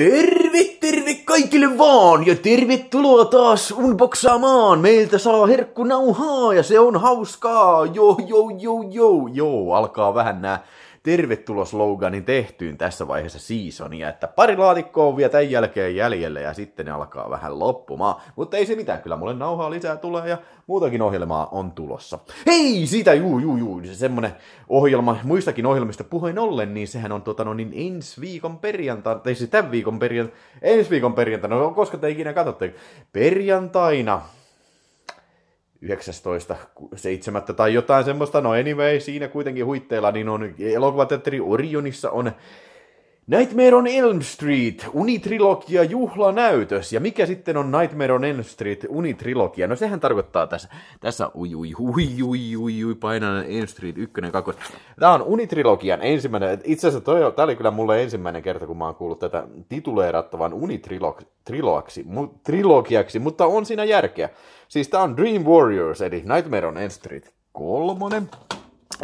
Terve, terve kaikille vaan ja tervetuloa taas unboxaamaan. Meiltä saa nauhaa ja se on hauskaa. Joo, joo, joo, joo, joo. Alkaa vähän nää tervetulosloganin tehtyyn tässä vaiheessa seasonia, että pari laatikkoa on vielä tämän jälkeen jäljelle ja sitten ne alkaa vähän loppumaan. Mutta ei se mitään, kyllä mulle nauhaa lisää tulee ja muutakin ohjelmaa on tulossa. Hei, siitä juu, juu, juu, se semmonen ohjelma, muistakin ohjelmista puheen ollen, niin sehän on tota, no, niin ensi viikon perjantai, tai siis tämän viikon perjantai, ensi viikon perjantai, no koska te ikinä katsotte, perjantaina 19.7. tai jotain semmoista, no anyway, siinä kuitenkin huitteilla, niin on elokuvateatteri Orionissa on Nightmare on Elm Street, Unitrilogia juhlanäytös. Ja mikä sitten on Nightmare on Elm Street, Unitrilogia? No sehän tarkoittaa tässä, tässä ui ui ui ui ui, ui painan Elm Street 1, 2. Tämä on Unitrilogian ensimmäinen, itse asiassa toi, tämä oli kyllä mulle ensimmäinen kerta, kun mä oon kuullut tätä tituleerattavan Unitrilogiaksi, mu, trilogiaksi, mutta on siinä järkeä. Siis tämä on Dream Warriors, eli Nightmare on Elm Street kolmonen.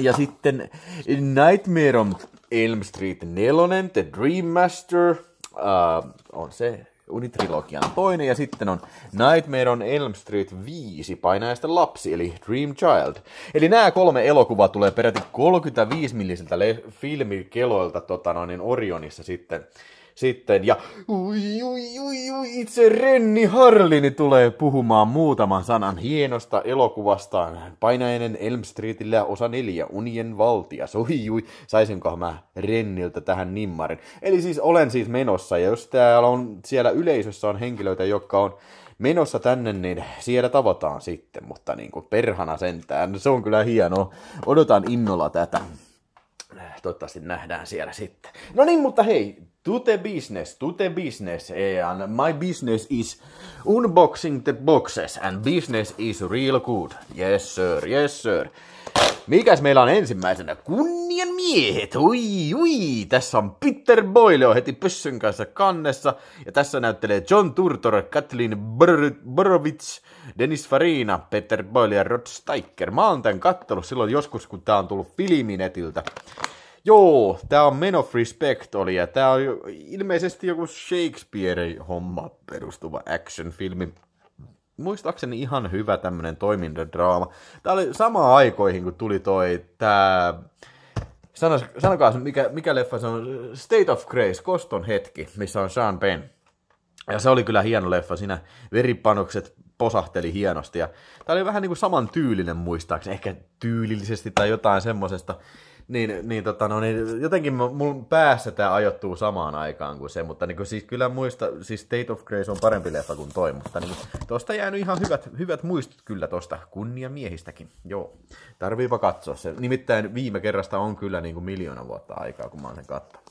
Ja sitten Nightmare on Elm Street 4, The Dream Master, äh, on se Unitrilogian toinen, ja sitten on Nightmare on Elm Street 5, painajaisten lapsi, eli Dream Child. Eli nämä kolme elokuvaa tulee peräti 35 milliseltä le- filmikeloilta tota noin, niin Orionissa sitten sitten. Ja ui, ui, ui, ui, itse Renni Harlini tulee puhumaan muutaman sanan hienosta elokuvastaan. Painainen Elm Streetillä osa neljä, Unien valtias. Ui, ui, saisinkohan mä Renniltä tähän nimmarin. Eli siis olen siis menossa, ja jos täällä on, siellä yleisössä on henkilöitä, jotka on menossa tänne, niin siellä tavataan sitten, mutta niin kuin perhana sentään. Se on kyllä hienoa. Odotan innolla tätä toivottavasti nähdään siellä sitten. No niin, mutta hei, to the business, to the business, and my business is unboxing the boxes, and business is real good. Yes sir, yes sir. Mikäs meillä on ensimmäisenä? Kunnian miehet, ui, ui. Tässä on Peter Boyle heti pyssyn kanssa kannessa. Ja tässä näyttelee John Turtor, Kathleen Borovits, Dennis Farina, Peter Boyle ja Rod Steiker. Mä oon tän kattelut silloin joskus, kun tää on tullut Filminetiltä. Joo, tämä on Men of Respect oli, ja tämä on ilmeisesti joku Shakespeare-homma perustuva action-filmi. Muistaakseni ihan hyvä tämmönen toimintadraama. Tämä oli sama aikoihin, kun tuli toi tää... Sanos, sanokaa, mikä, mikä leffa se on? State of Grace, Koston hetki, missä on Sean Penn. Ja se oli kyllä hieno leffa, siinä veripanokset posahteli hienosti. Ja tämä oli vähän niin kuin saman tyylinen muistaakseni, ehkä tyylillisesti tai jotain semmoisesta. Niin, niin, tota, no, niin jotenkin mun päässä tämä ajoittuu samaan aikaan kuin se, mutta niin kuin, siis kyllä muista, siis State of Grace on parempi leffa kuin toi, mutta niin, tosta jäänyt ihan hyvät, hyvät muistut kyllä tosta miehistäkin. Joo, tarviipa katsoa se. Nimittäin viime kerrasta on kyllä niin kuin miljoona vuotta aikaa, kun mä oon sen kattonut.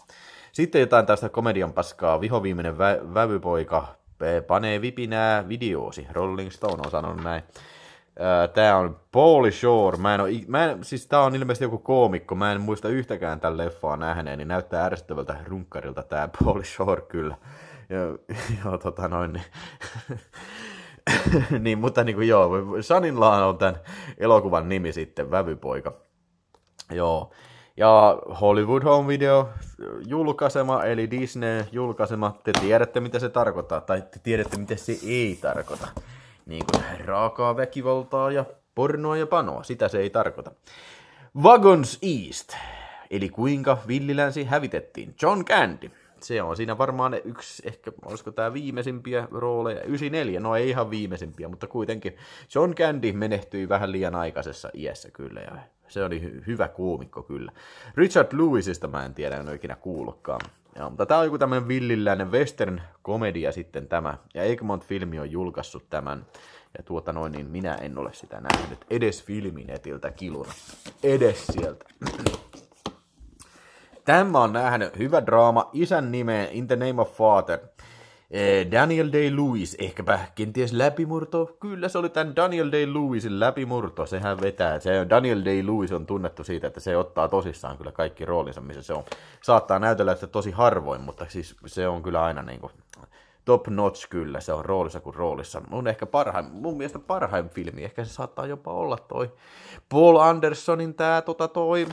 Sitten jotain tästä komedian paskaa. Vihoviimeinen vä- vävypoika eh, panee vipinää videoosi. Rolling Stone on sanonut näin. Äh, tämä on Pauli Shore. Mä en oo, mä en, siis tää on ilmeisesti joku koomikko. Mä en muista yhtäkään tämän leffaa nähneen, niin näyttää ärsyttävältä runkkarilta tämä Pauli Shore kyllä. Ja, joo, tota noin. Niin. niin, mutta niin kuin joo, Saninlaan on tämän elokuvan nimi sitten, Vävypoika. Joo. Ja Hollywood Home Video julkaisema, eli Disney julkaisema, te tiedätte mitä se tarkoittaa, tai te tiedätte mitä se ei tarkoita niin kuin raakaa väkivaltaa ja pornoa ja panoa. Sitä se ei tarkoita. Wagons East, eli kuinka villilänsi hävitettiin. John Candy. Se on siinä varmaan yksi, ehkä olisiko tämä viimeisimpiä rooleja, 94, no ei ihan viimeisimpiä, mutta kuitenkin John Candy menehtyi vähän liian aikaisessa iässä kyllä ja se oli hy- hyvä kuumikko kyllä. Richard Lewisista mä en tiedä, en ole ikinä kuullutkaan. Ja, mutta tämä on joku tämmöinen villiläinen western-komedia sitten tämä. Ja Egmont-filmi on julkaissut tämän. Ja tuota noin, niin minä en ole sitä nähnyt edes filminetiltä kiluna. Edes sieltä. Tämä on nähnyt. Hyvä draama. Isän nimeen, In the Name of Father. Eh, Daniel Day-Lewis, ehkäpä kenties läpimurto. Kyllä se oli tämän Daniel Day-Lewisin läpimurto, sehän vetää. Se Daniel Day-Lewis on tunnettu siitä, että se ottaa tosissaan kyllä kaikki roolinsa, missä se on. Saattaa näytellä, että tosi harvoin, mutta siis se on kyllä aina niin kuin top notch kyllä, se on roolissa kuin roolissa. Mun ehkä parhain, mun mielestä parhain filmi, ehkä se saattaa jopa olla toi Paul Andersonin tää tota toi,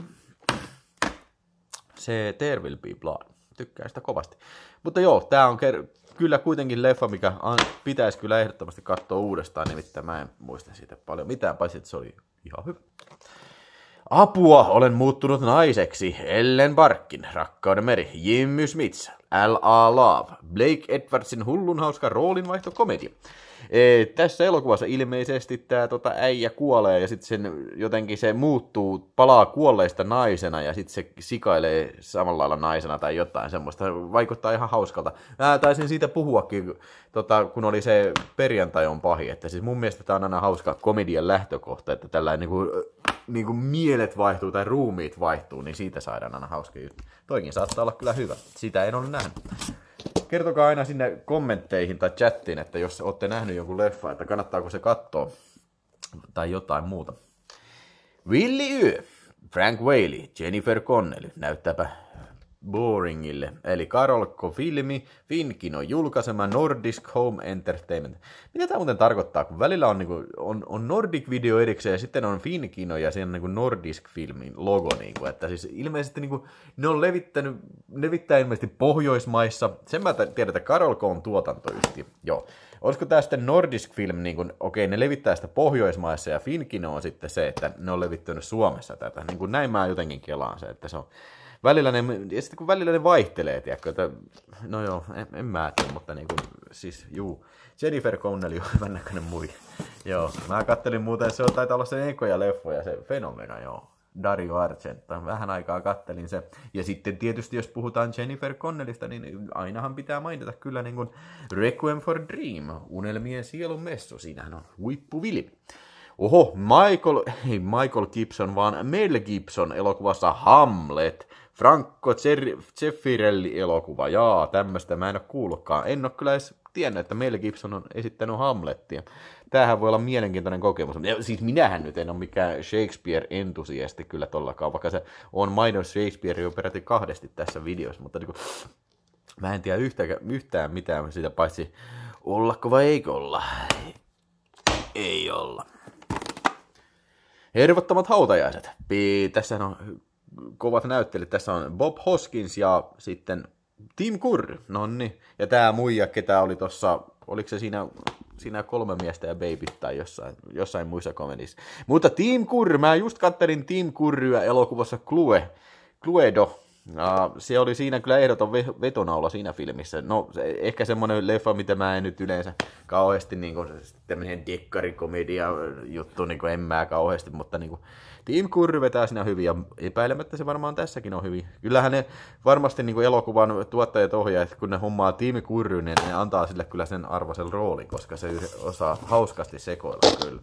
se There Will Be Blood. Tykkään sitä kovasti. Mutta joo, tämä on ker- kyllä kuitenkin leffa, mikä an, pitäisi kyllä ehdottomasti katsoa uudestaan, nimittäin mä en muista siitä paljon mitään, paitsi että se oli ihan hyvä. Apua, olen muuttunut naiseksi. Ellen Barkin, Rakkauden meri, Jimmy Smits, L.A. Love, Blake Edwardsin hullun hauska roolinvaihtokomedia. Ee, tässä elokuvassa ilmeisesti tämä tota, äijä kuolee ja sitten jotenkin se muuttuu, palaa kuolleista naisena ja sitten se sikailee samalla lailla naisena tai jotain semmoista. Vaikuttaa ihan hauskalta. Mä taisin siitä puhuakin, tota, kun oli se perjantai on pahi. Että siis mun mielestä tämä on aina hauska komedian lähtökohta, että tällainen niin kuin, niinku mielet vaihtuu tai ruumiit vaihtuu, niin siitä saadaan aina hauska juttu. Toikin saattaa olla kyllä hyvä. Sitä en ole nähnyt kertokaa aina sinne kommentteihin tai chattiin, että jos olette nähnyt jonkun leffa, että kannattaako se katsoa tai jotain muuta. Willi Yö, Frank Whaley, Jennifer Connelly, näyttääpä Boringille, eli Karolko Filmi, Finkin on julkaisema Nordisk Home Entertainment. Mitä tämä muuten tarkoittaa, kun välillä on, niinku, on, on Nordic Video erikseen ja sitten on Finkino ja siinä on niinku Nordisk Filmin logo. Niinku, että siis ilmeisesti niinku, ne on levittänyt, levittää ilmeisesti Pohjoismaissa. Sen mä tiedän, että Karolko on tuotantoyhtiö. Joo. Olisiko tämä sitten Nordisk Film, niin okei, okei, ne levittää sitä Pohjoismaissa ja Finkino on sitten se, että ne on levittänyt Suomessa tätä. Niin kuin näin mä jotenkin kelaan se, että se on välillä ne, ja sitten kun välillä ne vaihtelee, tiedätkö, että no joo, en, en mä tiedä, mutta niin kuin, siis juu, Jennifer Connelly on näköinen mui. joo, mä kattelin muuten, se on, taitaa olla se ekoja leffoja, se fenomena, joo. Dario Argento. Vähän aikaa kattelin se. Ja sitten tietysti, jos puhutaan Jennifer Connellista, niin ainahan pitää mainita kyllä niin kuin Requiem for Dream, unelmien sielun messu. Siinähän on huippuvili. Oho, Michael, ei Michael Gibson, vaan Mel Gibson elokuvassa Hamlet. Franco Zeffirelli-elokuva, jaa, tämmöistä mä en ole kuullutkaan. En ole kyllä edes tiennyt, että Mel Gibson on esittänyt Hamlettia. Tämähän voi olla mielenkiintoinen kokemus. Ja siis minähän nyt en ole mikään Shakespeare-entusiasti kyllä tollakaan, vaikka se on mainos Shakespeare jo peräti kahdesti tässä videossa, mutta niin kuin, mä en tiedä yhtään, yhtään mitään siitä paitsi ollako vai eikö olla. Ei olla. Hervottomat hautajaiset. Pii, tässä on kovat näyttelijät. Tässä on Bob Hoskins ja sitten Tim Curry. nonni. niin. Ja tämä muija, ketä oli tuossa, oliko se siinä, siinä kolme miestä ja baby tai jossain, jossain muissa komedissa. Mutta Tim Curry, mä just katterin Tim Curryä elokuvassa Clue, Cluedo, No, se oli siinä kyllä ehdoton vetonaula siinä filmissä. No, se, ehkä semmoinen leffa, mitä mä en nyt yleensä kauheasti, niin kuin, tämmöinen dekkarikomedia juttu, niin kuin en mä kauheasti, mutta niin kuin, Tim Curry vetää siinä hyvin, ja epäilemättä se varmaan tässäkin on hyvin. Kyllähän ne varmasti niin kuin elokuvan tuottajat että kun ne hommaa Tim Curry, niin ne antaa sille kyllä sen arvoisen roolin, koska se osaa hauskasti sekoilla kyllä.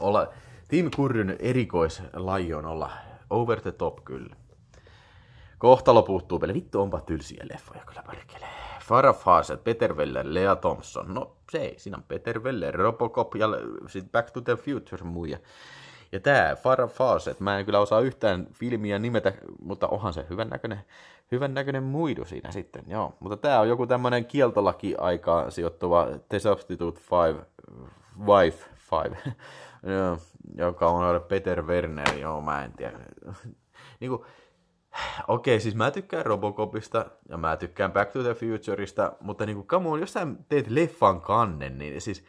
Olla, Tim Curryn erikoislaji on olla over the top kyllä. Kohtalo puuttuu vielä. Vittu onpa tylsiä leffoja kyllä perkele. Farah Fawcett, Peter Weller, Lea Thompson. No se ei, siinä on Peter Weller, Robocop ja äh, sitten Back to the Future muija. Ja tämä Farah Fawcett, mä en kyllä osaa yhtään filmiä nimetä, mutta onhan se hyvän näköinen, hyvän näköinen muidu siinä sitten, joo. Mutta tämä on joku tämmöinen kieltolaki-aikaan sijoittuva The Substitute Five, Wife Five, joka on Peter Werner, joo mä en tiedä. niin kuin, Okei, siis mä tykkään Robocopista ja mä tykkään Back to the Futureista, mutta kuin, niinku, come on, jos sä teet leffan kannen, niin siis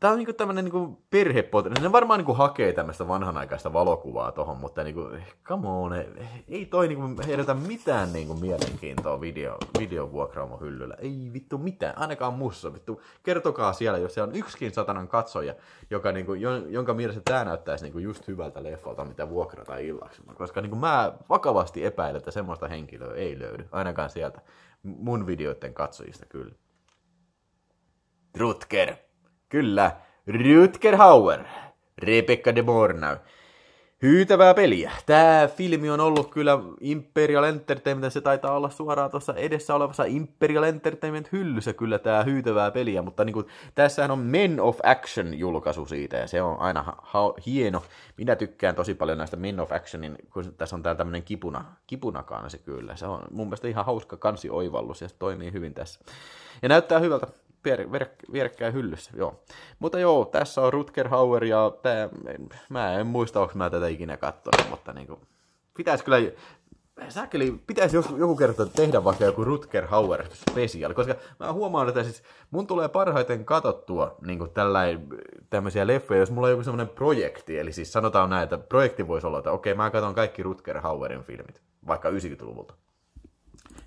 Tämä on niinku tämmönen niinku perhepotentti. Ne varmaan niinku hakee tämmöistä vanhanaikaista valokuvaa tohon, mutta niinku, come on, e, ei toi niinku herätä mitään niinku mielenkiintoa video, videovuokraamon hyllyllä. Ei vittu mitään, ainakaan mussa vittu. Kertokaa siellä, jos siellä on yksikin satanan katsoja, joka niinku, jonka mielestä tämä näyttäisi niinku just hyvältä leffalta, mitä vuokrata illaksi. Koska niinku mä vakavasti epäilen, että semmoista henkilöä ei löydy, ainakaan sieltä mun videoiden katsojista kyllä. Rutger Kyllä, Rutger Hauer, Rebecca de Mornau. Hyytävää peliä. Tämä filmi on ollut kyllä Imperial Entertainment, se taitaa olla suoraan tuossa edessä olevassa Imperial Entertainment hyllyssä kyllä tämä hyytävää peliä, mutta niin kuin, tässähän on Men of Action julkaisu siitä ja se on aina ha- hieno. Minä tykkään tosi paljon näistä Men of Actionin, kun tässä on tää tämmöinen kipuna, kipunakaana se kyllä. Se on mun mielestä ihan hauska kansi oivallus ja se toimii hyvin tässä. Ja näyttää hyvältä vier, vier, vierekkäin hyllyssä, joo. Mutta joo, tässä on Rutger Hauer ja tää, mä en muista, onko mä tätä ikinä katsonut, mutta niinku, pitäisi kyllä, Säkeli, pitäisi joku, joku kerta tehdä vaikka joku Rutger Hauer special, koska mä huomaan, että siis mun tulee parhaiten katottua niin tälläin, tämmöisiä leffoja, jos mulla on joku semmoinen projekti, eli siis sanotaan näin, että projekti voisi olla, että okei, mä katson kaikki Rutger Hauerin filmit, vaikka 90-luvulta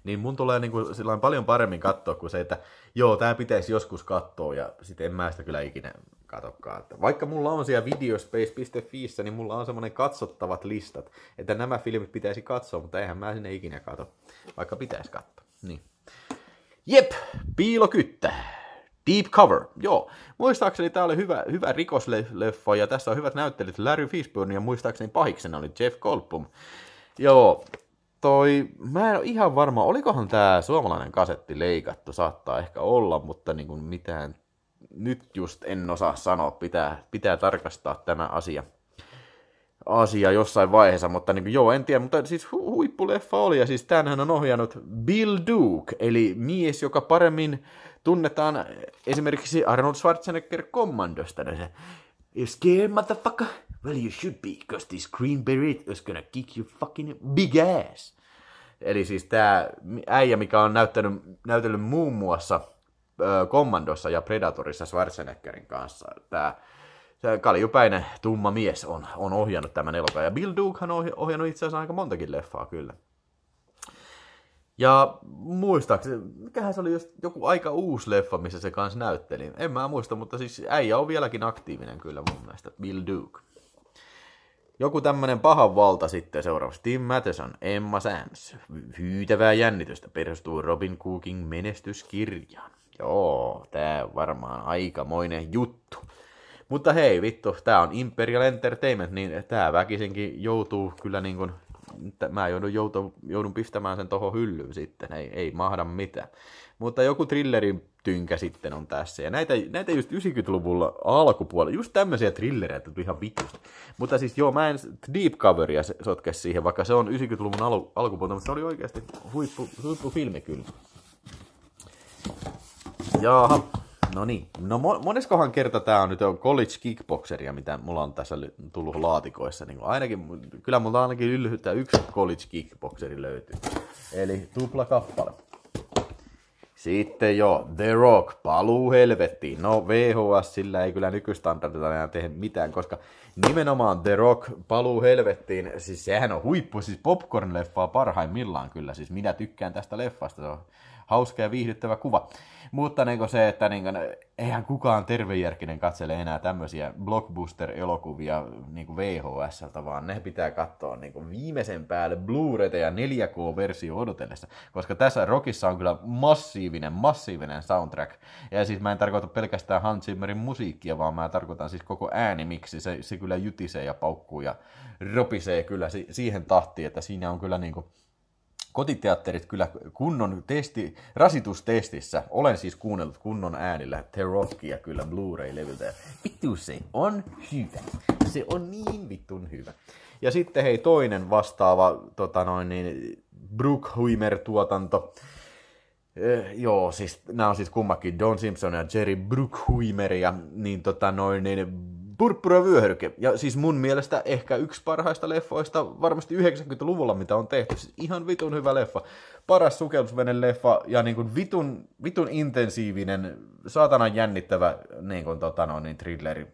niin mun tulee niin kuin silloin paljon paremmin katsoa kuin se, että joo, tämä pitäisi joskus katsoa ja sitten en mä sitä kyllä ikinä katokaan. Että vaikka mulla on siellä videospace.fiissä, niin mulla on semmoinen katsottavat listat, että nämä filmit pitäisi katsoa, mutta eihän mä sinne ikinä kato, vaikka pitäisi katsoa. Niin. Jep, piilokyttä. Deep Cover, joo. Muistaakseni tämä oli hyvä, hyvä rikosleffa ja tässä on hyvät näyttelijät Larry Fishburne ja muistaakseni pahiksena oli Jeff Goldblum. Joo, toi, mä en ole ihan varma, olikohan tämä suomalainen kasetti leikattu, saattaa ehkä olla, mutta niin kuin mitään nyt just en osaa sanoa, pitää, pitää tarkastaa tämä asia asia jossain vaiheessa, mutta niin kuin, joo, en tiedä, mutta siis hu- huippuleffa oli, ja siis tämähän on ohjannut Bill Duke, eli mies, joka paremmin tunnetaan esimerkiksi Arnold Schwarzenegger Commandosta, se You're scared, motherfucker? Well, you should be, because this green beret is gonna kick your fucking big ass. Eli siis tää äijä, mikä on näyttänyt, näytellyt muun muassa kommandossa ja Predatorissa Schwarzeneggerin kanssa. Tää kaljupäinen tumma mies on, on ohjannut tämän elokuvan. Ja Bill Duke on ohjannut itse asiassa aika montakin leffaa kyllä. Ja muistaakseni, mikähän se oli just joku aika uusi leffa, missä se kanssa näytteli. En mä muista, mutta siis äijä on vieläkin aktiivinen kyllä mun mielestä, Bill Duke. Joku tämmönen pahan valta sitten seuraavaksi. Tim Matheson, Emma Sams. Hyytävää jännitystä perustuu Robin Cookin menestyskirjaan. Joo, tää on varmaan aikamoinen juttu. Mutta hei vittu, tää on Imperial Entertainment, niin tää väkisinkin joutuu kyllä niin kuin mä joudun, joutu, joudun pistämään sen tohon hyllyyn sitten, ei, ei mahda mitään. Mutta joku thrillerin tynkä sitten on tässä. Ja näitä, näitä just 90-luvulla alkupuolella, just tämmöisiä thrillereitä tuli ihan vitusta. Mutta siis joo, mä en deep coveria sotke siihen, vaikka se on 90-luvun alu, alkupuolella, mutta se oli oikeasti huippu, huippufilmi kyllä. Jaaha, No niin, no moneskohan kerta tämä on nyt on college kickboxeria, mitä mulla on tässä tullut laatikoissa. Niin ainakin, kyllä mulla ainakin ylhyyttä yksi college kickboxeri löytyy. Eli tupla kappale. Sitten jo, The Rock, paluu helvettiin. No VHS sillä ei kyllä nykystandardilla enää tehdä mitään, koska nimenomaan The Rock, paluu helvettiin, siis sehän on huippu, siis popcorn-leffaa parhaimmillaan kyllä. Siis minä tykkään tästä leffasta, se on hauska ja viihdyttävä kuva. Mutta niin se, että niin kuin, eihän kukaan tervejärkinen katsele enää tämmöisiä blockbuster-elokuvia niin VHSltä, vaan ne pitää katsoa niin viimeisen päälle Blu-rayta ja 4K-versio odotellessa, koska tässä rockissa on kyllä massiivinen, massiivinen soundtrack. Ja siis mä en tarkoita pelkästään Hans Zimmerin musiikkia, vaan mä tarkoitan siis koko äänimiksi. Se, se kyllä jytisee ja paukkuu ja ropisee kyllä siihen tahtiin, että siinä on kyllä niin kuin kotiteatterit kyllä kunnon testi, rasitustestissä. Olen siis kuunnellut kunnon äänillä Terofkia kyllä Blu-ray-levyltä. Vittu se on hyvä. Se on niin vittun hyvä. Ja sitten hei toinen vastaava tota noin, niin Brookhuimer-tuotanto. Eh, joo, siis nämä on siis kummakin Don Simpson ja Jerry Brookhuimer ja niin tota noin niin Purppura vyöhyke. Ja siis mun mielestä ehkä yksi parhaista leffoista varmasti 90-luvulla, mitä on tehty. Siis ihan vitun hyvä leffa. Paras sukellusvenen leffa ja niin kuin vitun, vitun intensiivinen, saatanan jännittävä niin kuin, tota, no, niin, thrilleri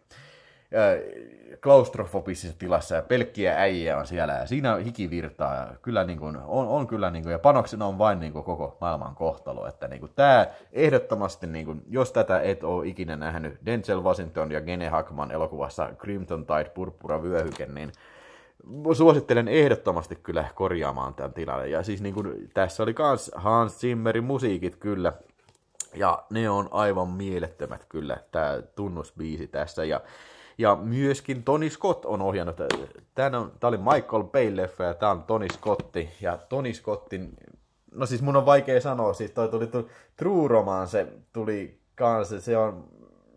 klaustrofobisessa tilassa ja pelkkiä äijä on siellä ja siinä hiki virtaa. kyllä niin kuin, on, on, kyllä niin kuin, ja panoksena on vain niin kuin koko maailman kohtalo. Että niin kuin, tämä ehdottomasti, niin kuin, jos tätä et ole ikinä nähnyt, Denzel Washington ja Gene Hackman elokuvassa Crimson Tide, Purppura vyöhyke, niin suosittelen ehdottomasti kyllä korjaamaan tämän tilanne. Ja siis niin kuin, tässä oli myös Hans Zimmerin musiikit kyllä, ja ne on aivan mielettömät kyllä, tämä tunnusbiisi tässä. Ja ja myöskin Tony Scott on ohjannut. Äh, tämä, on, tämä oli Michael Bay-leffa ja tämä on Tony Scotti. Ja Tony Scottin, no siis mun on vaikea sanoa, siis toi tuli, tuli True Romance, tuli kanssa, se on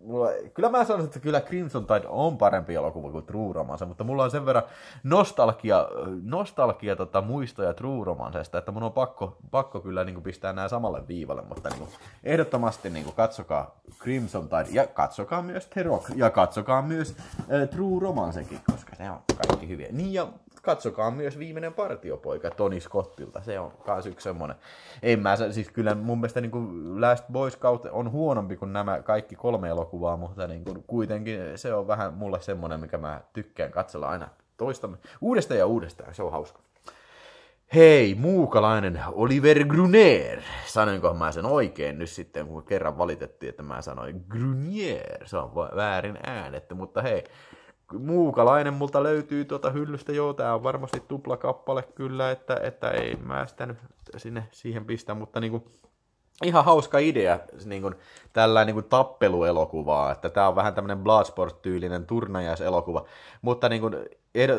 mulla, kyllä mä sanoisin, että kyllä Crimson Tide on parempi elokuva kuin True Romance, mutta mulla on sen verran nostalgia, nostalgia tota, muistoja True Romancesta, että mun on pakko, pakko kyllä niin kuin, pistää nämä samalle viivalle, mutta niin kuin, ehdottomasti niin kuin, katsokaa Crimson Tide ja katsokaa myös The Rock ja katsokaa myös äh, True Romancekin, koska ne on kaikki hyviä. Niin ja katsokaa myös viimeinen partiopoika Toni Scottilta. Se on myös yksi semmoinen. En mä, siis kyllä mun mielestä niin kuin Last Boy Scout on huonompi kuin nämä kaikki kolme elokuvaa, mutta niin kuin kuitenkin se on vähän mulle semmoinen, mikä mä tykkään katsella aina toista Uudestaan ja uudestaan, se on hauska. Hei, muukalainen Oliver Gruner. Sanoinko mä sen oikein nyt sitten, kun kerran valitettiin, että mä sanoin Grunier. Se on väärin äänetty, mutta hei, muukalainen multa löytyy tuota hyllystä, joo, tää on varmasti tupla kyllä, että, että ei mä sitä nyt sinne siihen pistä, mutta niinku, ihan hauska idea niin kuin, tällä niin kuin tappeluelokuvaa, että tämä on vähän tämmöinen Bloodsport-tyylinen turnajaiselokuva, mutta niin kuin,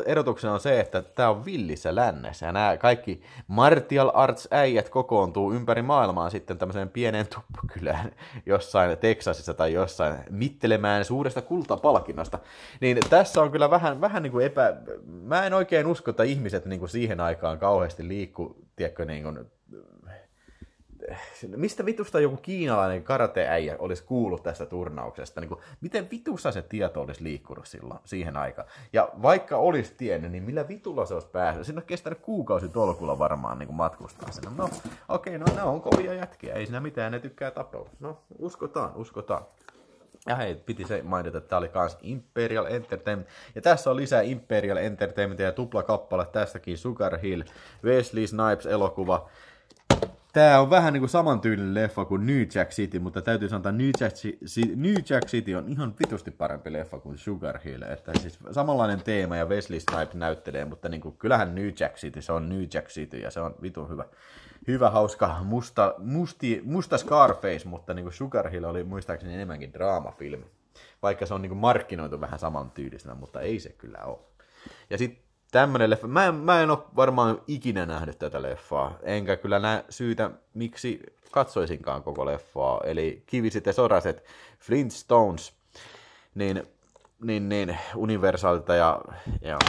erotuksena on se, että tämä on villissä lännessä ja nämä kaikki martial arts äijät kokoontuu ympäri maailmaa sitten tämmöiseen pieneen tuppukylään jossain Teksasissa tai jossain mittelemään suuresta kultapalkinnosta. Niin tässä on kyllä vähän, vähän niin kuin epä... Mä en oikein usko, että ihmiset niin kuin siihen aikaan kauheasti liikkuu, tiedätkö, niin kuin mistä vitusta joku kiinalainen karateäijä olisi kuullut tästä turnauksesta? Niin kuin, miten vitussa se tieto olisi liikkunut silloin, siihen aikaan? Ja vaikka olisi tiennyt, niin millä vitulla se olisi päässyt? Siinä on kestänyt kuukausi tolkulla varmaan niin kuin matkustaa sen. No okei, okay, no ne on kovia jätkiä, ei siinä mitään, ne tykkää tapella. No uskotaan, uskotaan. Ja hei, piti se mainita, että tämä oli kans Imperial Entertainment. Ja tässä on lisää Imperial Entertainmentia ja tuplakappale tästäkin Sugar Hill, Wesley Snipes elokuva. Tämä on vähän niin kuin samantyylinen leffa kuin New Jack City, mutta täytyy sanoa, että New Jack, New Jack City on ihan vitusti parempi leffa kuin Sugar Hill. Että siis samanlainen teema ja Wesley Snipe näyttelee, mutta niin kuin, kyllähän New Jack City, se on New Jack City ja se on vitun hyvä. Hyvä, hauska, musta, musti, musta Scarface, mutta niin kuin Sugar Hill oli muistaakseni enemmänkin draamafilmi. Vaikka se on niin kuin markkinoitu vähän saman tyylisenä, mutta ei se kyllä ole. Ja sitten tämmöinen leffa. Mä en, mä en ole varmaan ikinä nähnyt tätä leffaa, enkä kyllä näe syytä, miksi katsoisinkaan koko leffaa. Eli kiviset ja soraset, Flintstones, niin, niin, niin Universalta ja... ja...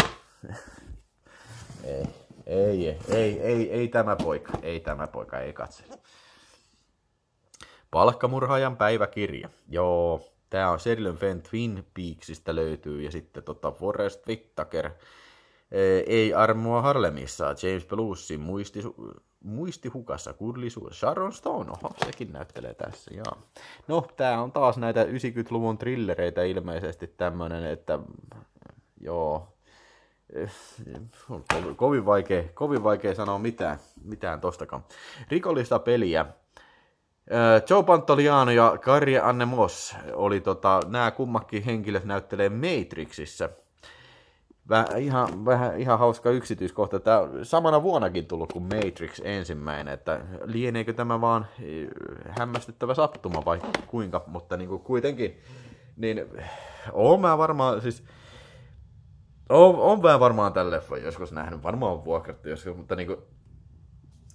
ei, ei, ei, ei, ei, ei tämä poika, ei tämä poika, ei katse. Palkkamurhaajan päiväkirja. Joo, tää on Sherilyn Fenn Twin Peaksista löytyy ja sitten tota Forrest Whittaker ei armoa Harlemissa, James Belushin muisti, hukassa kurlisuus. Sharon Stone, oho, sekin näyttelee tässä, joo. No, tää on taas näitä 90-luvun trillereitä ilmeisesti tämmönen, että joo, eh, on kovin vaikea, kovin vaikea sanoa mitään, mitään tostakaan. Rikollista peliä. Äh, Joe Pantoliano ja Karje Anne Moss oli tota, nämä kummakin henkilöt näyttelee Matrixissä vähän, ihan, vähän, ihan hauska yksityiskohta. Tämä on samana vuonnakin tullut kuin Matrix ensimmäinen, että lieneekö tämä vaan e, hämmästyttävä sattuma vai kuinka, mutta niin kuin kuitenkin, niin oon mä varmaan siis... On, oon mä varmaan tämän leffan joskus nähnyt, varmaan on vuokrattu joskus, mutta niin kuin,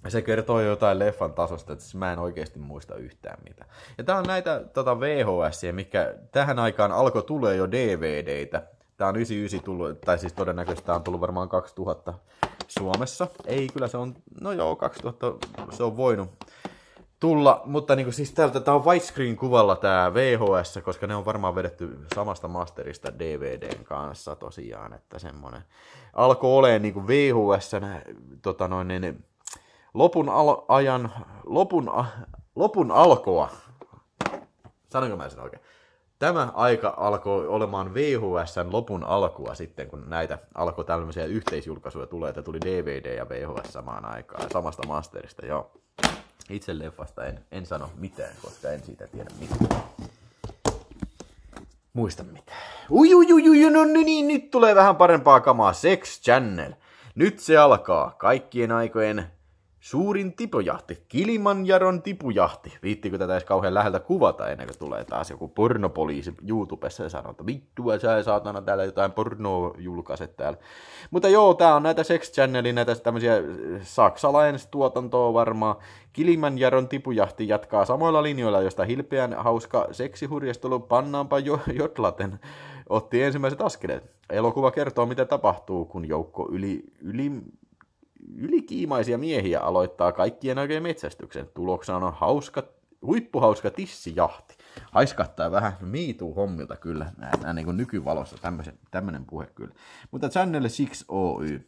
se kertoo jotain leffan tasosta, että siis mä en oikeasti muista yhtään mitä. Ja tää on näitä tota VHS, mikä tähän aikaan alkoi tulee jo DVDitä, Tämä on 99 tullut, tai siis todennäköisesti tämä on tullut varmaan 2000 Suomessa. Ei, kyllä se on, no joo, 2000 se on voinut tulla, mutta niinku siis täältä tämä on widescreen kuvalla tämä VHS, koska ne on varmaan vedetty samasta masterista DVDn kanssa tosiaan, että semmonen alkoi olemaan niinku VHS tota noin, ne, niin lopun al- ajan, lopun, a- lopun alkoa, Sanonko mä sen oikein, tämä aika alkoi olemaan VHSn lopun alkua sitten, kun näitä alkoi tämmöisiä yhteisjulkaisuja tulee, että tuli DVD ja VHS samaan aikaan, samasta masterista, joo. Itse leffasta en, en sano mitään, koska en siitä tiedä mitään. Muista mitään. Ui, ui, ui, ui, no niin, niin nyt tulee vähän parempaa kamaa. Sex Channel. Nyt se alkaa. Kaikkien aikojen Suurin tipojahti, Kilimanjaron tipujahti. Viittikö tätä edes kauhean läheltä kuvata ennen kuin tulee taas joku pornopoliisi YouTubessa ja sanoo, että vittua sä saatana täällä jotain pornoa julkaiset täällä. Mutta joo, tää on näitä Sex Channelin, näitä tämmöisiä äh, tuotantoa varmaan. Kilimanjaron tipujahti jatkaa samoilla linjoilla, josta hilpeän hauska seksihurjastelu pannaanpa jo jotlaten otti ensimmäiset askeleet. Elokuva kertoo, mitä tapahtuu, kun joukko yli, yli ylikiimaisia miehiä aloittaa kaikkien oikein metsästyksen. Tuloksena on hauska, huippuhauska tissijahti. Haiskattaa vähän miituu hommilta kyllä, näin, näin niin nykyvalossa tämmöinen puhe kyllä. Mutta Channel 6 Oy,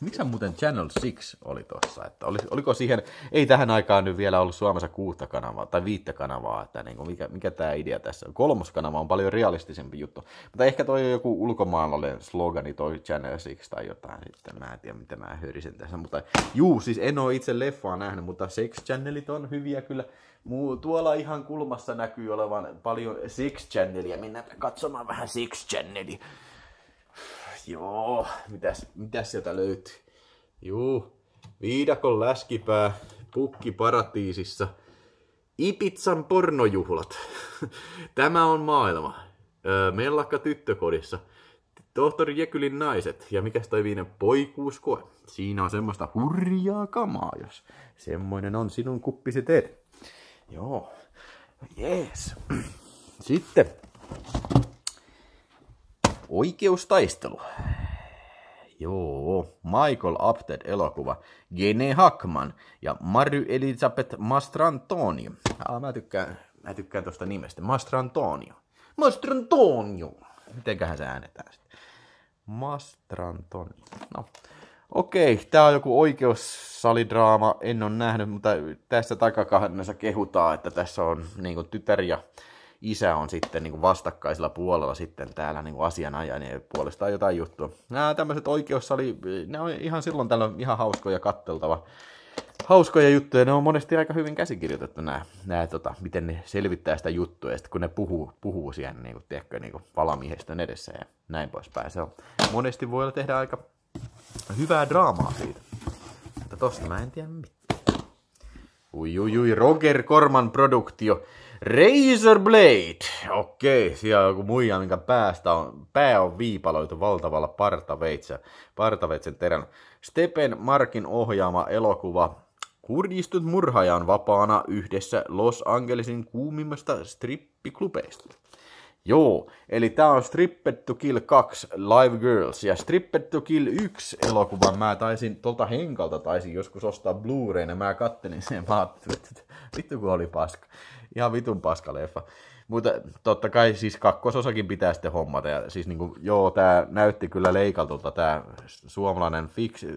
Miksi muuten Channel 6 oli tossa? Että oli, oliko siihen, ei tähän aikaan nyt vielä ollut Suomessa kuutta kanavaa tai viittä kanavaa, että niin kuin mikä, mikä tämä idea tässä on. Kolmos kanava on paljon realistisempi juttu. Mutta ehkä toi on joku ulkomaalainen slogani, toi Channel 6 tai jotain sitten. Mä en tiedä, mitä mä hörisen tässä. Mutta juu, siis en ole itse leffaa nähnyt, mutta Sex Channelit on hyviä kyllä. Muu, tuolla ihan kulmassa näkyy olevan paljon Six Channelia. Mennäänpä katsomaan vähän Six Channelia joo, mitäs, mitäs sieltä löytyy? Juu, viidakon läskipää, pukki paratiisissa, Ipitsan pornojuhlat. Tämä on maailma. Öö, mellakka tyttökodissa. Tohtori Jekylin naiset ja mikä toi viinen poikuuskoe. Siinä on semmoista hurjaa kamaa, jos semmoinen on sinun kuppisi teet. Joo, jees. Sitten Oikeustaistelu. Joo, Michael Apted-elokuva, Gene Hackman ja Mary Elizabeth Mastrantonio. Ah, mä tykkään, mä tykkään tosta nimestä, Mastrantonio. Mastrantonio! Mitenköhän se äänetään sitten? Mastrantonio. No, okei, tää on joku oikeussalidraama, en ole nähnyt, mutta tässä takakannassa kehutaan, että tässä on niin tytär ja isä on sitten niin kuin vastakkaisella puolella sitten täällä niin kuin asianajan ja puolestaan jotain juttua. Nämä tämmöiset oli, ne on ihan silloin tällöin ihan hauskoja katteltava. Hauskoja juttuja, ne on monesti aika hyvin käsikirjoitettu nämä, nämä tota, miten ne selvittää sitä juttua ja sitten kun ne puhuu, puhuu siihen niin kuin, tiedätkö, niin kuin valamiehistön edessä ja näin poispäin. Se on, monesti voi tehdä aika hyvää draamaa siitä. Mutta tosta mä en tiedä mitään. Ui, ui, ui, Roger Korman produktio. Blade, Okei, siellä on joku muija, minkä päästä on, pää on viipaloitu valtavalla partaveitsen partaveitsen terän. Stepen Markin ohjaama elokuva Kurdistut murhaajan vapaana yhdessä Los Angelesin kuumimmasta strippiklubeista. Joo, eli tää on Stripped to Kill 2 Live Girls ja Stripped to Kill 1 elokuvan mä taisin, tuolta henkalta taisin joskus ostaa blu ja mä kattelin sen, mä ajattelin, että vittu kun oli paska ihan vitun paskaleffa. Mutta totta kai siis kakkososakin pitää sitten hommata. Ja siis niin kuin, joo, tämä näytti kyllä leikatulta tämä suomalainen fix, eh,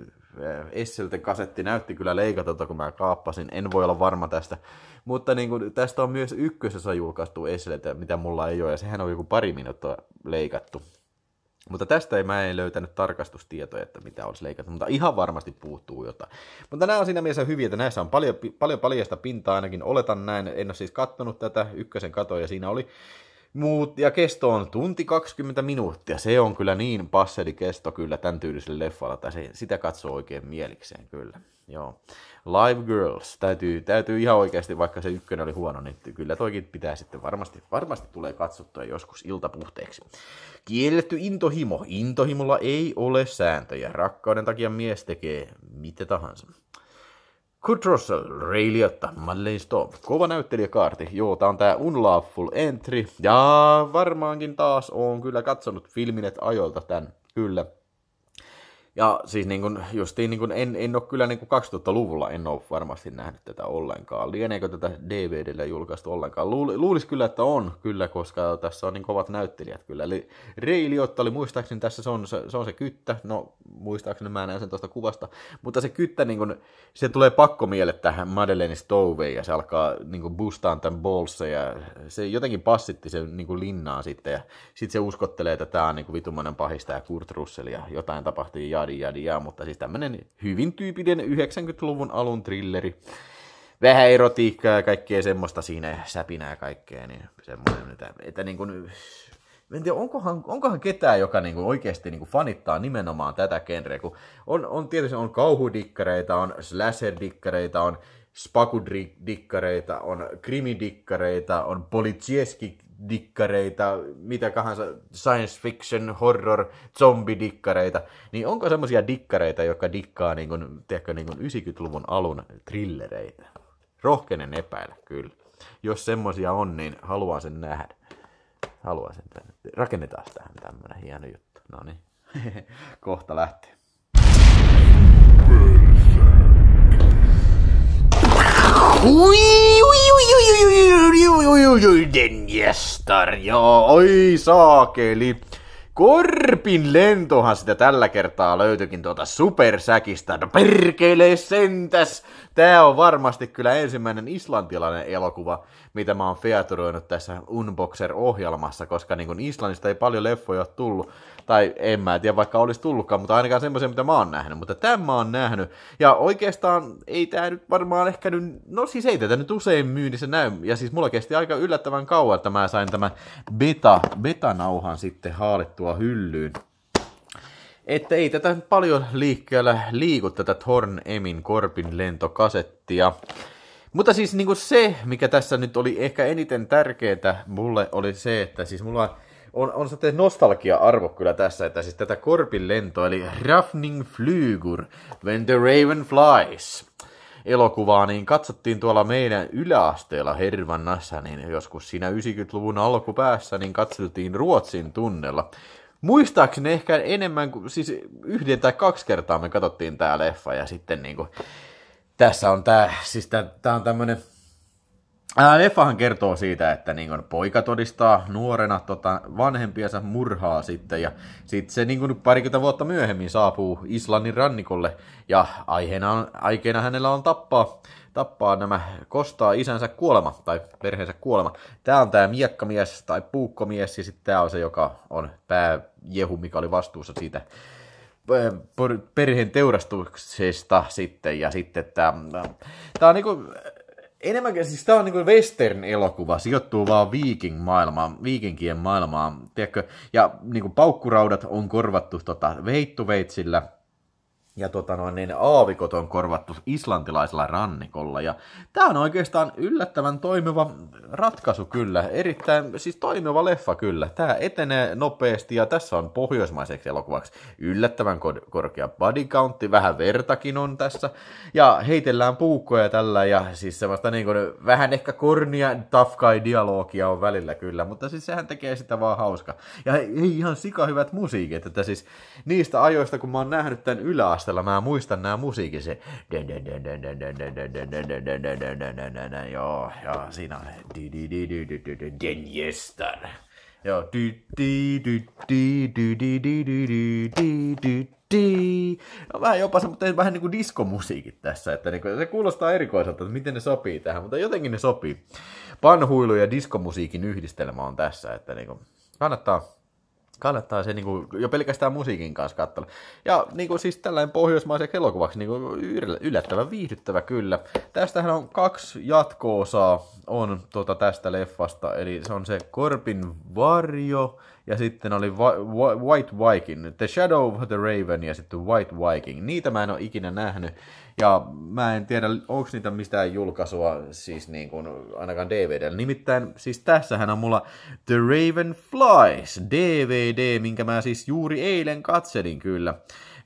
Esselten kasetti näytti kyllä leikatulta, kun mä kaappasin. En voi olla varma tästä. Mutta niin kuin, tästä on myös ykkösessä julkaistu Esseltä, mitä mulla ei ole. Ja sehän on joku pari minuuttia leikattu. Mutta tästä ei, mä en löytänyt tarkastustietoja, että mitä olisi leikattu, mutta ihan varmasti puuttuu jotain. Mutta nämä on siinä mielessä hyviä, että näissä on paljon, paljon paljasta pintaa ainakin, oletan näin, en ole siis kattonut tätä, ykkösen katoja siinä oli. Muut, ja kesto on tunti 20 minuuttia, se on kyllä niin passeli kesto kyllä tämän tyyliselle leffalla, että se, sitä katsoo oikein mielikseen kyllä. Joo. Live Girls. Täytyy, täytyy ihan oikeasti, vaikka se ykkönen oli huono, niin kyllä toikin pitää sitten varmasti, varmasti tulee katsottua joskus iltapuhteeksi. Kielletty intohimo. Intohimolla ei ole sääntöjä. Rakkauden takia mies tekee mitä tahansa. Kurt Russell, Ray Liotta, Madeleine Storm. Kova näyttelijäkaarti. Joo, tää on tää Unlawful Entry. Ja varmaankin taas on kyllä katsonut filminet ajoilta tän. Kyllä. Ja siis niin kuin, justiin niin kuin en, en ole kyllä niin kuin 2000-luvulla en ole varmasti nähnyt tätä ollenkaan. Lieneekö tätä DVDllä julkaistu ollenkaan? Luul, luulisi kyllä, että on kyllä, koska tässä on niin kovat näyttelijät kyllä. Eli Ray Liotta oli muistaakseni tässä, se on se, se, on se kyttä, no muistaakseni mä näen sen tuosta kuvasta, mutta se kyttä, niin kuin, se tulee pakko miele tähän Madeleine Stoveen ja se alkaa niin kuin bustaan tämän bolsa ja se jotenkin passitti sen niin kuin linnaan sitten ja sitten se uskottelee, että tämä on niin kuin vitumainen pahista ja Kurt Russell ja jotain tapahtui ja jadi jadi ja, mutta siis tämmönen hyvin tyypillinen 90-luvun alun trilleri. Vähän erotiikkaa ja kaikkea semmoista siinä, säpinää kaikkea, niin semmoinen, että, että niin kuin, en tiedä, onkohan, onkohan ketään, joka niin kuin oikeasti niin kuin fanittaa nimenomaan tätä genreä, kun on, on tietysti on kauhudikkareita, on slasherdikkareita, on spakudikkareita, on krimidikkareita, on politsieski dikkareita, mitä kahansa, science fiction, horror, zombidikkareita, niin onko semmoisia dikkareita, jotka dikkaa niin kun, tiedätkö, niin kun 90-luvun alun trillereitä? Rohkenen epäillä, kyllä. Jos semmoisia on, niin haluan sen nähdä. Haluan sen tänne. Rakennetaan tähän tämmöinen hieno juttu. No niin, kohta lähtee. Ui, ui, ui, ui, ui, ui, ui, ui, ui, ui, Denjestar, joo, oi saakeli. Korpin lentohan sitä tällä kertaa löytyikin tuota supersäkistä. No perkele sentäs! Tää on varmasti kyllä ensimmäinen islantilainen elokuva, mitä mä oon featuroinut tässä Unboxer-ohjelmassa, koska niin kun Islannista ei paljon leffoja ole tullut tai en mä tiedä, vaikka olisi tullutkaan, mutta ainakaan semmoisen, mitä mä oon nähnyt, mutta tämän mä oon nähnyt, ja oikeastaan ei tää nyt varmaan ehkä nyt, no siis ei tätä nyt usein myynnissä niin näy, ja siis mulla kesti aika yllättävän kauan, että mä sain tämän beta, beta-nauhan sitten haalittua hyllyyn, että ei tätä paljon liikkeellä liiku tätä Thorn Emin Korpin lentokasettia. Mutta siis niin kuin se, mikä tässä nyt oli ehkä eniten tärkeää mulle, oli se, että siis mulla on, on se nostalgia-arvo kyllä tässä, että siis tätä korpin lento, eli Raffning Flygur, When the Raven Flies, elokuvaa, niin katsottiin tuolla meidän yläasteella Hervannassa, niin joskus siinä 90-luvun alkupäässä, niin katseltiin Ruotsin tunnella. Muistaakseni ehkä enemmän, kuin, siis yhden tai kaksi kertaa me katsottiin tää leffa, ja sitten niinku, tässä on tää, siis tää, tää on tämmönen Ää, leffahan kertoo siitä, että niin kun, poika todistaa nuorena tota, vanhempiensa murhaa sitten ja sitten se niin kun, parikymmentä vuotta myöhemmin saapuu Islannin rannikolle ja aiheena, on, aikeena hänellä on tappaa, tappaa nämä, kostaa isänsä kuolema tai perheensä kuolema. Tämä on tämä miekkamies tai puukkomies ja sitten tämä on se, joka on pääjehu, mikä oli vastuussa siitä perheen teurastuksesta sitten ja sitten tämä, tämä on kuin, niin enemmänkin, siis tämä on niin western-elokuva, sijoittuu vaan viiking maailmaan, viikinkien maailmaan, tiedätkö? Ja niin kuin, paukkuraudat on korvattu tota, veittuveitsillä, ja tota noin, niin aavikot on korvattu islantilaisella rannikolla. Ja tämä on oikeastaan yllättävän toimiva ratkaisu kyllä, erittäin siis toimiva leffa kyllä. Tämä etenee nopeasti ja tässä on pohjoismaiseksi elokuvaksi yllättävän korkea body countti, vähän vertakin on tässä. Ja heitellään puukkoja tällä ja siis semmoista niin kuin, vähän ehkä kornia tough guy dialogia on välillä kyllä, mutta siis sehän tekee sitä vaan hauska. Ja ihan sika hyvät musiikit, että siis niistä ajoista kun mä oon nähnyt tämän yläaste alastella mä muistan nämä musiikin se. Joo, joo, siinä on Denjestan. Joo. No vähän jopa se, mutta vähän niin kuin diskomusiikit tässä, että niin kuin, se kuulostaa erikoiselta, että miten ne sopii tähän, mutta jotenkin ne sopii. Panhuilu ja diskomusiikin yhdistelmä on tässä, että niin kuin, kannattaa Kannattaa se niin kuin, jo pelkästään musiikin kanssa katsoa. Ja niin kuin, siis tällainen pohjoismaisen elokuvaksi niin kuin, yllättävän viihdyttävä kyllä. Tästähän on kaksi jatko-osaa on tuota, tästä leffasta, eli se on se Korpin varjo ja sitten oli White Viking, The Shadow of the Raven ja sitten White Viking. Niitä mä en ole ikinä nähnyt. Ja mä en tiedä, onko niitä mistään julkaisua, siis niin kuin, ainakaan DVDllä. Nimittäin siis tässähän on mulla The Raven Flies DVD, minkä mä siis juuri eilen katselin kyllä.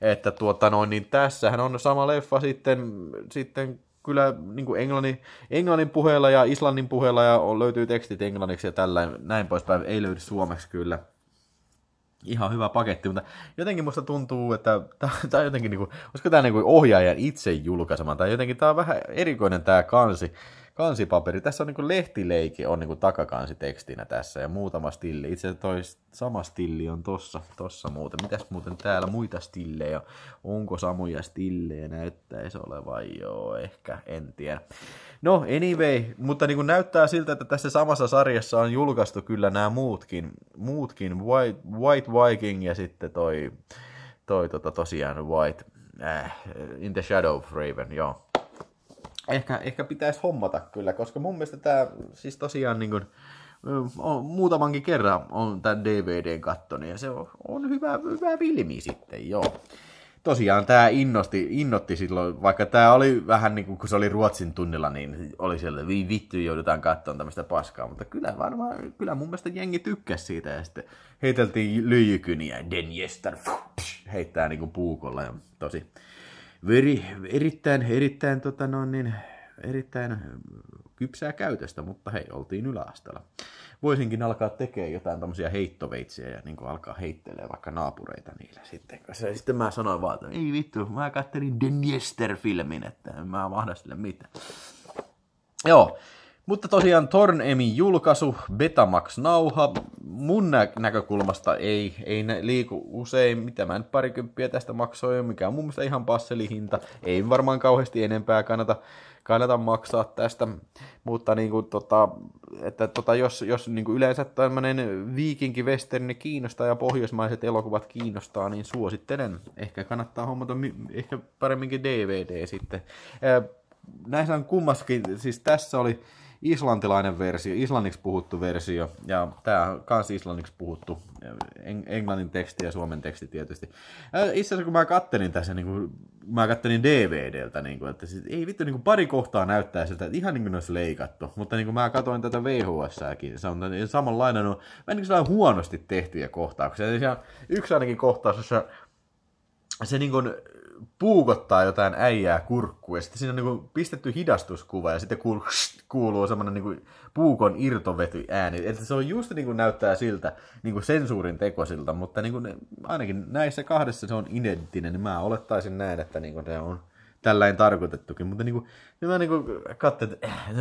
Että tuota noin, niin tässähän on sama leffa sitten, sitten kyllä niin kuin englannin, englannin puheella ja islannin puheella ja löytyy tekstit englanniksi ja tällainen, näin poispäin. Ei löydy suomeksi kyllä ihan hyvä paketti, mutta jotenkin musta tuntuu, että tämä on jotenkin, niinku, olisiko tämä niinku ohjaajan itse julkaisema, tai jotenkin tämä on vähän erikoinen tämä kansi, kansipaperi. Tässä on niin lehtileike on niin takakansitekstinä tässä ja muutama stilli. Itse asiassa toi sama stilli on tossa, tossa muuten. Mitäs muuten täällä muita stillejä? Onko samoja stillejä? Näyttäisi olevan joo, ehkä, en tiedä. No anyway, mutta niin näyttää siltä, että tässä samassa sarjassa on julkaistu kyllä nämä muutkin, muutkin White, White Viking ja sitten toi, toi tota, tosiaan White, äh, In the Shadow of Raven, joo ehkä, ehkä pitäisi hommata kyllä, koska mun mielestä tämä siis tosiaan niin kuin, on, muutamankin kerran on tämän DVDn kattonut ja se on, on hyvä, hyvä filmi sitten, joo. Tosiaan tämä innosti, innotti silloin, vaikka tämä oli vähän niin kuin, kun se oli Ruotsin tunnilla, niin oli siellä vittu joudutaan katsomaan tämmöistä paskaa, mutta kyllä varmaan, kyllä mun mielestä jengi tykkäsi siitä ja sitten heiteltiin lyijykyniä, den jester, heittää niin kuin puukolla ja tosi, veri, erittäin, erittäin, tota noin, niin, erittäin kypsää käytöstä, mutta hei, oltiin yläasteella. Voisinkin alkaa tekemään jotain tämmöisiä heittoveitsiä ja niin alkaa heittelee vaikka naapureita niille sitten. sitten mä sanoin vaan, että ei vittu, mä kattelin denjester filmin että en mä mahda sille mitään. Joo, mutta tosiaan Tornemin julkaisu, Betamax-nauha, mun nä- näkökulmasta ei, ei liiku usein, mitä mä nyt parikymppiä tästä maksoin, mikä on mun mielestä ihan passelihinta, ei varmaan kauheasti enempää kannata, kannata maksaa tästä, mutta niin kuin tota, että tota, jos, jos niin kuin yleensä tämmöinen viikinki westerni kiinnostaa ja pohjoismaiset elokuvat kiinnostaa, niin suosittelen. Ehkä kannattaa hommata my- ehkä paremminkin DVD sitten. Näissä on kummaskin, siis tässä oli islantilainen versio, islanniksi puhuttu versio, ja tämä on myös islanniksi puhuttu, englannin teksti ja suomen teksti tietysti. Itse asiassa kun mä kattelin tässä, niin kuin, mä kattelin DVDltä, niin kuin, että siis, ei vittu, niin kuin pari kohtaa näyttää siltä, että ihan niin kuin ne olisi leikattu, mutta niin kuin mä katsoin tätä VHS-säkin, se on samanlainen, mä en niin huonosti tehtyjä kohtauksia. ja yksi ainakin kohtaus, jossa se niin kuin, puukottaa jotain äijää kurkkuun, ja sitten siinä on niinku pistetty hidastuskuva, ja sitten kuuluu, kuuluu semmoinen niin puukon irtovety ääni. Että se on just kuin niinku näyttää siltä kuin niinku sensuurin tekosilta, mutta niin ne, ainakin näissä kahdessa se on identtinen, niin mä olettaisin näin, että kuin niinku ne on tälläin tarkoitettukin, mutta niin kuin, mä niin kuin katsoin, että äh,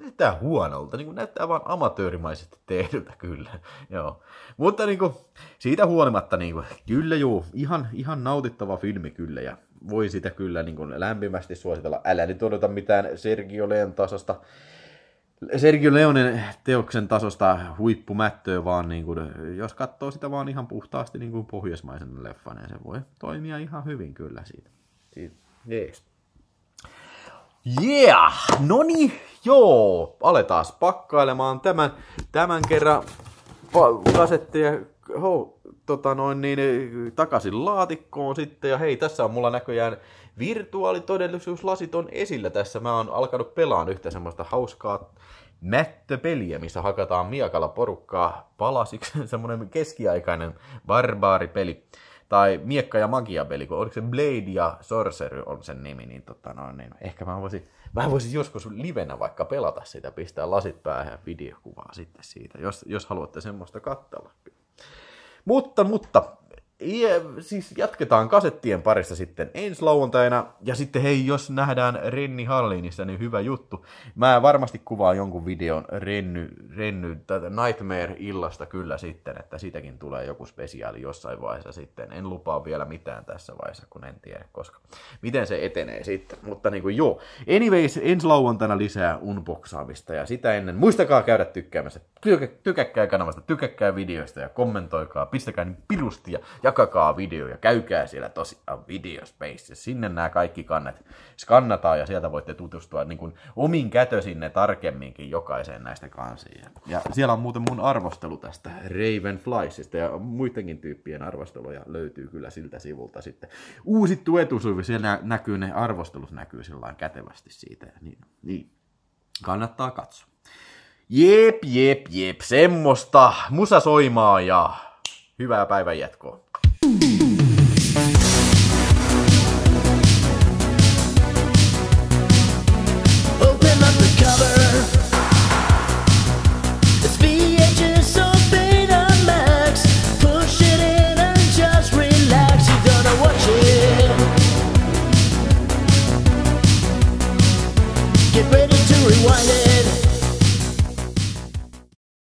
näyttää huonolta, niin kuin näyttää vaan amatöörimaisesti tehdyltä kyllä, joo. Mutta niin kuin, siitä huolimatta, niin kuin, kyllä joo, ihan, ihan nautittava filmi kyllä, ja voi sitä kyllä niin kuin lämpimästi suositella. Älä nyt odota mitään Sergio Leon tasosta, Sergio Leonen teoksen tasosta huippumättöä, vaan niin kuin, jos katsoo sitä vaan ihan puhtaasti niin kuin pohjoismaisen leffan, niin se voi toimia ihan hyvin kyllä siitä. siitä Jees. Niin. Yeah, no niin, joo, aletaan pakkailemaan tämän, tämän kerran kasetteja ho, tota noin, niin, takaisin laatikkoon sitten. Ja hei, tässä on mulla näköjään virtuaalitodellisuuslasit on esillä tässä. Mä oon alkanut pelaan yhtä semmoista hauskaa mättöpeliä, missä hakataan miakalla porukkaa palasiksi. Semmoinen keskiaikainen barbaaripeli. peli tai Miekka ja Magia-peli, kun oliko se Blade ja Sorcery on sen nimi, niin, tota noin, niin ehkä mä voisin, mä voisin joskus livenä vaikka pelata sitä, pistää lasit päähän videokuvaa sitten siitä, jos, jos haluatte semmoista kattella. Mutta, mutta siis jatketaan kasettien parissa sitten ensi lauantaina. Ja sitten hei, jos nähdään Renni Hallinissa, niin hyvä juttu. Mä varmasti kuvaan jonkun videon Renny, Renny Nightmare-illasta kyllä sitten, että siitäkin tulee joku spesiaali jossain vaiheessa sitten. En lupaa vielä mitään tässä vaiheessa, kun en tiedä, koska miten se etenee sitten. Mutta niin kuin joo. Anyways, ensi lauantaina lisää unboxaamista ja sitä ennen. Muistakaa käydä tykkäämässä. Tykäkkää kanavasta, tykäkkää videoista ja kommentoikaa. Pistäkää niin pirustia. ja jakakaa ja käykää siellä tosiaan äh, videospace. Sinne nämä kaikki kannet skannataan ja sieltä voitte tutustua niin kuin omin kätösinne tarkemminkin jokaiseen näistä kansiin. Ja siellä on muuten mun arvostelu tästä Flysista ja muidenkin tyyppien arvosteluja löytyy kyllä siltä sivulta sitten. Uusittu etusuivi, siellä näkyy ne arvostelut näkyy sillä kätevästi siitä. Niin, niin. Kannattaa katsoa. Jep, jep, jep, semmoista soimaa ja hyvää päivän jatkoa.